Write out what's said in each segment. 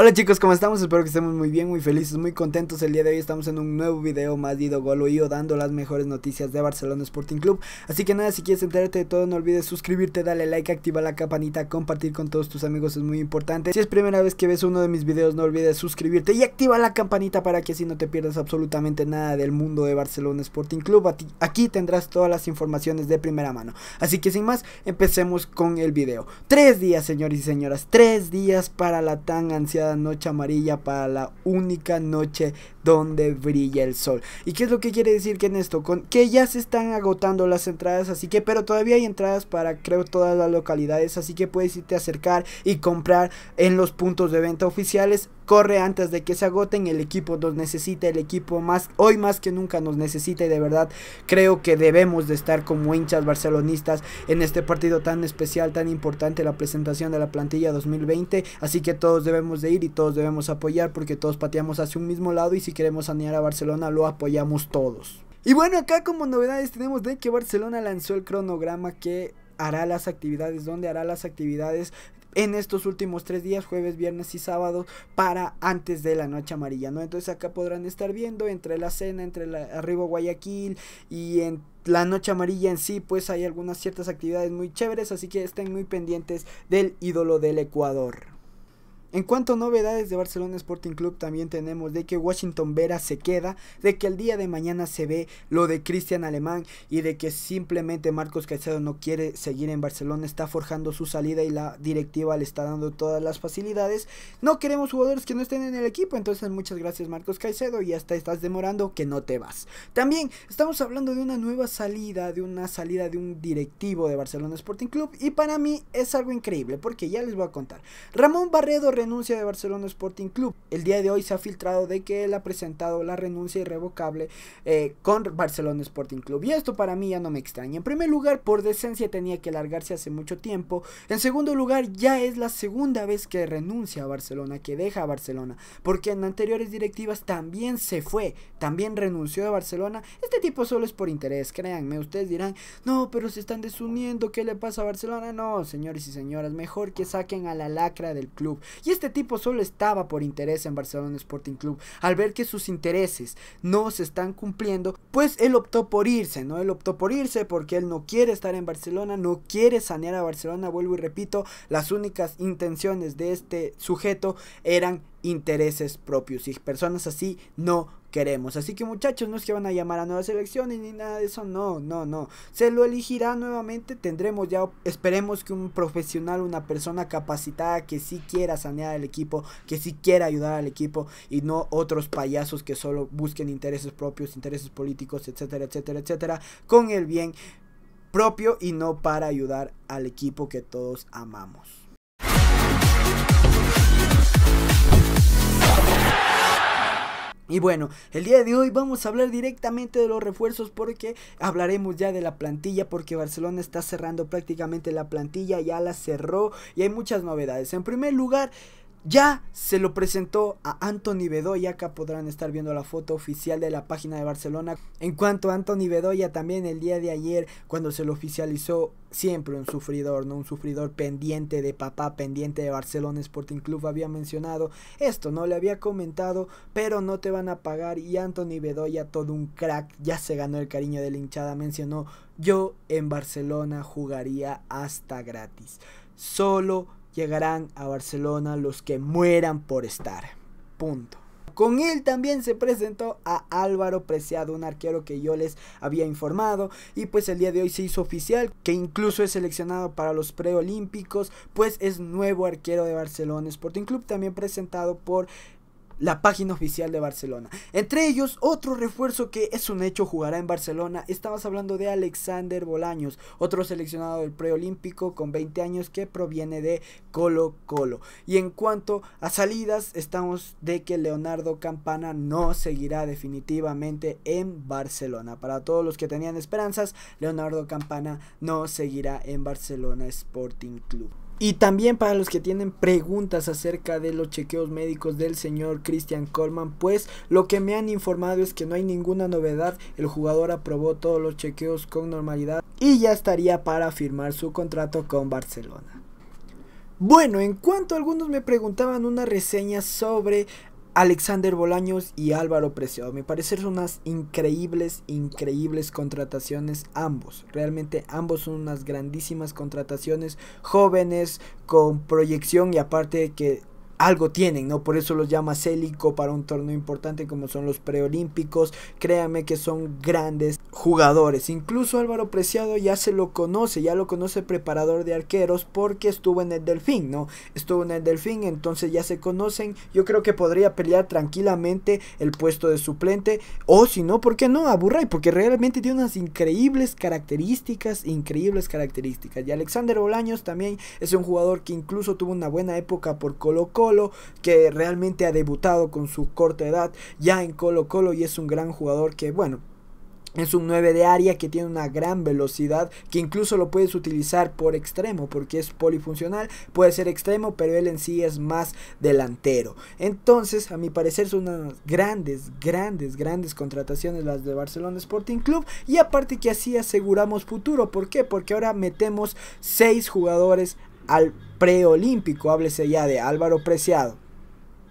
Hola chicos, ¿cómo estamos? Espero que estemos muy bien, muy felices, muy contentos. El día de hoy estamos en un nuevo video más Dido y yo dando las mejores noticias de Barcelona Sporting Club. Así que nada, si quieres enterarte de todo, no olvides suscribirte, darle like, activar la campanita, compartir con todos tus amigos es muy importante. Si es primera vez que ves uno de mis videos, no olvides suscribirte y activa la campanita para que así no te pierdas absolutamente nada del mundo de Barcelona Sporting Club. Aquí tendrás todas las informaciones de primera mano. Así que sin más, empecemos con el video. Tres días, señores y señoras, tres días para la tan ansiada noche amarilla para la única noche donde brilla el sol. ¿Y qué es lo que quiere decir que en esto? Con, que ya se están agotando las entradas, así que, pero todavía hay entradas para creo todas las localidades, así que puedes irte a acercar y comprar en los puntos de venta oficiales. Corre antes de que se agoten, el equipo nos necesita, el equipo más, hoy más que nunca nos necesita y de verdad creo que debemos de estar como hinchas barcelonistas en este partido tan especial, tan importante, la presentación de la plantilla 2020, así que todos debemos de ir y todos debemos apoyar porque todos pateamos hacia un mismo lado y si queremos anear a Barcelona, lo apoyamos todos. Y bueno, acá como novedades tenemos de que Barcelona lanzó el cronograma que hará las actividades, donde hará las actividades en estos últimos tres días, jueves, viernes y sábado, para antes de la noche amarilla, ¿no? Entonces acá podrán estar viendo entre la cena, entre la arriba Guayaquil y en la noche amarilla en sí, pues hay algunas ciertas actividades muy chéveres, así que estén muy pendientes del ídolo del Ecuador. En cuanto a novedades de Barcelona Sporting Club, también tenemos de que Washington Vera se queda, de que el día de mañana se ve lo de Cristian Alemán y de que simplemente Marcos Caicedo no quiere seguir en Barcelona, está forjando su salida y la directiva le está dando todas las facilidades. No queremos jugadores que no estén en el equipo, entonces muchas gracias Marcos Caicedo y hasta estás demorando que no te vas. También estamos hablando de una nueva salida, de una salida de un directivo de Barcelona Sporting Club y para mí es algo increíble porque ya les voy a contar. Ramón Barredo renuncia de Barcelona Sporting Club. El día de hoy se ha filtrado de que él ha presentado la renuncia irrevocable eh, con Barcelona Sporting Club. Y esto para mí ya no me extraña. En primer lugar, por decencia tenía que largarse hace mucho tiempo. En segundo lugar, ya es la segunda vez que renuncia a Barcelona, que deja a Barcelona. Porque en anteriores directivas también se fue, también renunció a Barcelona. Este tipo solo es por interés, créanme. Ustedes dirán, no, pero se están desuniendo, ¿qué le pasa a Barcelona? No, señores y señoras, mejor que saquen a la lacra del club. Y este tipo solo estaba por interés en Barcelona Sporting Club. Al ver que sus intereses no se están cumpliendo, pues él optó por irse, ¿no? Él optó por irse porque él no quiere estar en Barcelona, no quiere sanear a Barcelona. Vuelvo y repito, las únicas intenciones de este sujeto eran intereses propios y personas así no queremos. Así que muchachos, no es que van a llamar a nuevas elecciones ni nada de eso, no, no, no. Se lo elegirá nuevamente, tendremos ya, esperemos que un profesional, una persona capacitada que si quiera sanear el equipo, que si quiera ayudar al equipo y no otros payasos que solo busquen intereses propios, intereses políticos, etcétera, etcétera, etcétera, con el bien propio y no para ayudar al equipo que todos amamos. Y bueno, el día de hoy vamos a hablar directamente de los refuerzos porque hablaremos ya de la plantilla porque Barcelona está cerrando prácticamente la plantilla, ya la cerró y hay muchas novedades. En primer lugar, ya se lo presentó a Anthony Bedoya, acá podrán estar viendo la foto oficial de la página de Barcelona. En cuanto a Anthony Bedoya, también el día de ayer, cuando se lo oficializó, siempre un sufridor, ¿no? Un sufridor pendiente de papá, pendiente de Barcelona Sporting Club, había mencionado esto, ¿no? Le había comentado, pero no te van a pagar. Y Anthony Bedoya, todo un crack, ya se ganó el cariño de la hinchada, mencionó, yo en Barcelona jugaría hasta gratis. Solo llegarán a Barcelona los que mueran por estar. Punto. Con él también se presentó a Álvaro Preciado, un arquero que yo les había informado. Y pues el día de hoy se hizo oficial, que incluso es seleccionado para los preolímpicos, pues es nuevo arquero de Barcelona Sporting Club, también presentado por la página oficial de Barcelona. Entre ellos, otro refuerzo que es un hecho jugará en Barcelona. Estamos hablando de Alexander Bolaños, otro seleccionado del preolímpico con 20 años que proviene de Colo Colo. Y en cuanto a salidas, estamos de que Leonardo Campana no seguirá definitivamente en Barcelona. Para todos los que tenían esperanzas, Leonardo Campana no seguirá en Barcelona Sporting Club. Y también para los que tienen preguntas acerca de los chequeos médicos del señor Christian Coleman, pues lo que me han informado es que no hay ninguna novedad, el jugador aprobó todos los chequeos con normalidad y ya estaría para firmar su contrato con Barcelona. Bueno, en cuanto algunos me preguntaban una reseña sobre Alexander Bolaños y Álvaro Preciado. me parecen son unas increíbles, increíbles contrataciones ambos. Realmente ambos son unas grandísimas contrataciones jóvenes con proyección y aparte que algo tienen, ¿no? Por eso los llama Célico para un torneo importante como son los preolímpicos. Créanme que son grandes jugadores. Incluso Álvaro Preciado ya se lo conoce, ya lo conoce preparador de arqueros porque estuvo en el Delfín, ¿no? Estuvo en el Delfín, entonces ya se conocen. Yo creo que podría pelear tranquilamente el puesto de suplente o si no, ¿por qué no? Aburray, porque realmente tiene unas increíbles características, increíbles características. Y Alexander Bolaños también es un jugador que incluso tuvo una buena época por Colo Colo que realmente ha debutado con su corta edad ya en Colo Colo y es un gran jugador que, bueno, es un 9 de área que tiene una gran velocidad, que incluso lo puedes utilizar por extremo, porque es polifuncional, puede ser extremo, pero él en sí es más delantero. Entonces, a mi parecer, son unas grandes, grandes, grandes contrataciones las de Barcelona Sporting Club. Y aparte que así aseguramos futuro, ¿por qué? Porque ahora metemos 6 jugadores al preolímpico, háblese ya de Álvaro Preciado,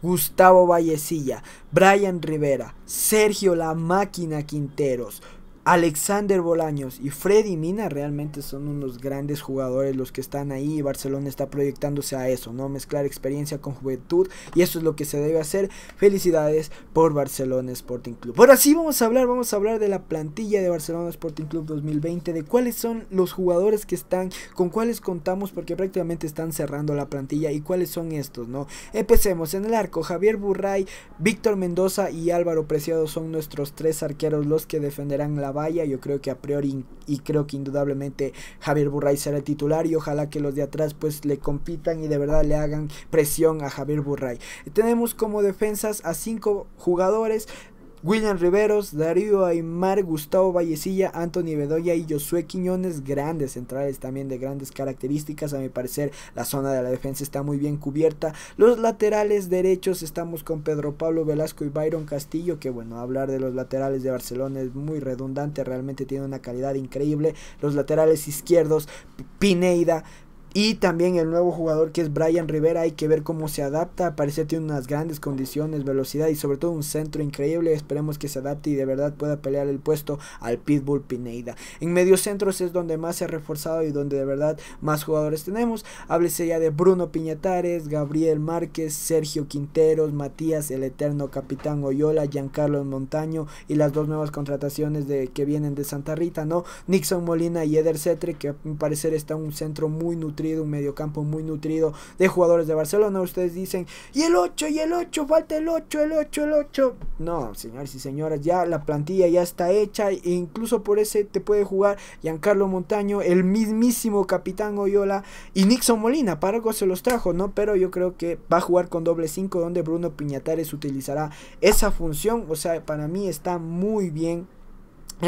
Gustavo Vallecilla, Brian Rivera, Sergio La Máquina Quinteros, Alexander Bolaños y Freddy Mina realmente son unos grandes jugadores los que están ahí y Barcelona está proyectándose a eso, ¿no? Mezclar experiencia con juventud y eso es lo que se debe hacer. Felicidades por Barcelona Sporting Club. Ahora sí vamos a hablar, vamos a hablar de la plantilla de Barcelona Sporting Club 2020, de cuáles son los jugadores que están, con cuáles contamos porque prácticamente están cerrando la plantilla y cuáles son estos, ¿no? Empecemos en el arco, Javier Burray, Víctor Mendoza y Álvaro Preciado son nuestros tres arqueros los que defenderán la vaya. Yo creo que a priori y creo que indudablemente Javier Burray será el titular y ojalá que los de atrás pues le compitan y de verdad le hagan presión a Javier Burray. Tenemos como defensas a cinco jugadores William Riveros, Darío Aymar, Gustavo Vallecilla, Anthony Bedoya y Josué Quiñones, grandes centrales también de grandes características. A mi parecer, la zona de la defensa está muy bien cubierta. Los laterales derechos estamos con Pedro Pablo Velasco y Byron Castillo, que bueno, hablar de los laterales de Barcelona es muy redundante, realmente tiene una calidad increíble. Los laterales izquierdos, Pineda, y también el nuevo jugador que es Brian Rivera, hay que ver cómo se adapta. Parece que tiene unas grandes condiciones, velocidad y sobre todo un centro increíble. Esperemos que se adapte y de verdad pueda pelear el puesto al Pitbull Pineda. En centros es donde más se ha reforzado y donde de verdad más jugadores tenemos. Háblese ya de Bruno Piñatares, Gabriel Márquez, Sergio Quinteros, Matías el Eterno Capitán Oyola, Giancarlo Montaño y las dos nuevas contrataciones de, que vienen de Santa Rita, ¿no? Nixon Molina y Eder Cetre, que a mi parecer está un centro muy nutrido un un mediocampo muy nutrido de jugadores de Barcelona. Ustedes dicen, y el 8, y el 8, falta el 8, el 8, el 8. No, señores y señoras, ya la plantilla ya está hecha. E incluso por ese te puede jugar Giancarlo Montaño, el mismísimo capitán Oyola y Nixon Molina. Para algo se los trajo, ¿no? Pero yo creo que va a jugar con doble 5 donde Bruno Piñatares utilizará esa función. O sea, para mí está muy bien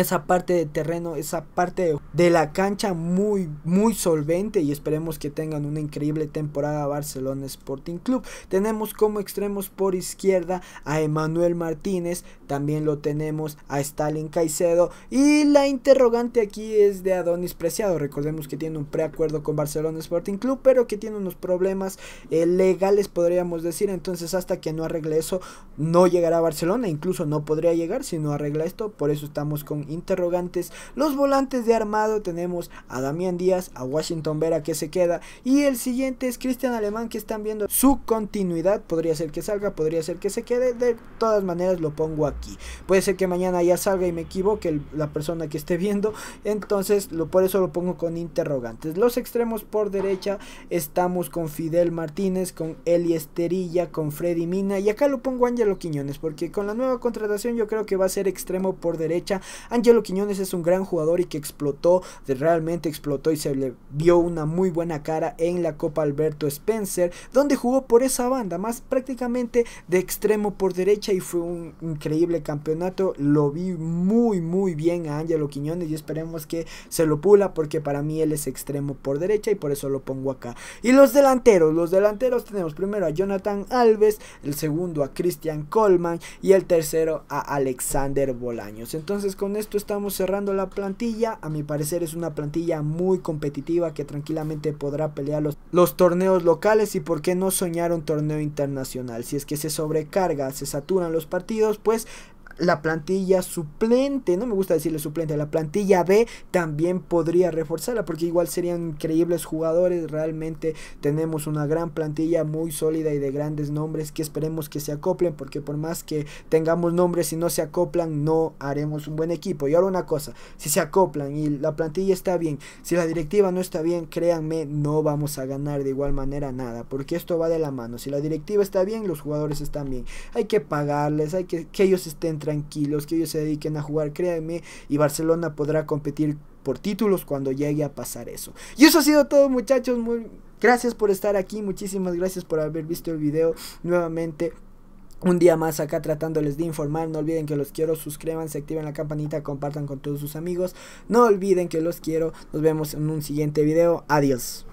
esa parte de terreno, esa parte de la cancha muy, muy solvente y esperemos que tengan una increíble temporada Barcelona Sporting Club. Tenemos como extremos por izquierda a Emanuel Martínez, también lo tenemos a Stalin Caicedo y la interrogante aquí es de Adonis Preciado. Recordemos que tiene un preacuerdo con Barcelona Sporting Club, pero que tiene unos problemas eh, legales, podríamos decir. Entonces, hasta que no arregle eso, no llegará a Barcelona, incluso no podría llegar si no arregla esto. Por eso estamos con interrogantes. Los volantes de armado tenemos a Damián Díaz, a Washington Vera que se queda y el siguiente es Cristian Alemán que están viendo su continuidad. Podría ser que salga, podría ser que se quede. De todas maneras lo pongo aquí. Puede ser que mañana ya salga y me equivoque la persona que esté viendo. Entonces lo, por eso lo pongo con interrogantes. Los extremos por derecha estamos con Fidel Martínez, con Eli Esterilla, con Freddy Mina y acá lo pongo Ángelo Quiñones porque con la nueva contratación yo creo que va a ser extremo por derecha Angelo Quiñones es un gran jugador y que explotó, realmente explotó y se le vio una muy buena cara en la Copa Alberto Spencer, donde jugó por esa banda, más prácticamente de extremo por derecha y fue un increíble campeonato. Lo vi muy, muy bien a Angelo Quiñones y esperemos que se lo pula porque para mí él es extremo por derecha y por eso lo pongo acá. Y los delanteros, los delanteros tenemos primero a Jonathan Alves, el segundo a Christian Coleman y el tercero a Alexander Bolaños. Entonces con esto estamos cerrando la plantilla. A mi parecer es una plantilla muy competitiva que tranquilamente podrá pelear los, los torneos locales y por qué no soñar un torneo internacional. Si es que se sobrecarga, se saturan los partidos, pues la plantilla suplente, no me gusta decirle suplente, la plantilla B también podría reforzarla porque igual serían increíbles jugadores, realmente tenemos una gran plantilla muy sólida y de grandes nombres que esperemos que se acoplen porque por más que tengamos nombres y no se acoplan no haremos un buen equipo. Y ahora una cosa, si se acoplan y la plantilla está bien, si la directiva no está bien, créanme, no vamos a ganar de igual manera nada porque esto va de la mano. Si la directiva está bien, los jugadores están bien. Hay que pagarles, hay que que ellos estén tranquilos, que ellos se dediquen a jugar, créanme, y Barcelona podrá competir por títulos cuando llegue a pasar eso. Y eso ha sido todo muchachos, muy... gracias por estar aquí, muchísimas gracias por haber visto el video nuevamente. Un día más acá tratándoles de informar. No olviden que los quiero. Suscríbanse, activen la campanita, compartan con todos sus amigos. No olviden que los quiero. Nos vemos en un siguiente video. Adiós.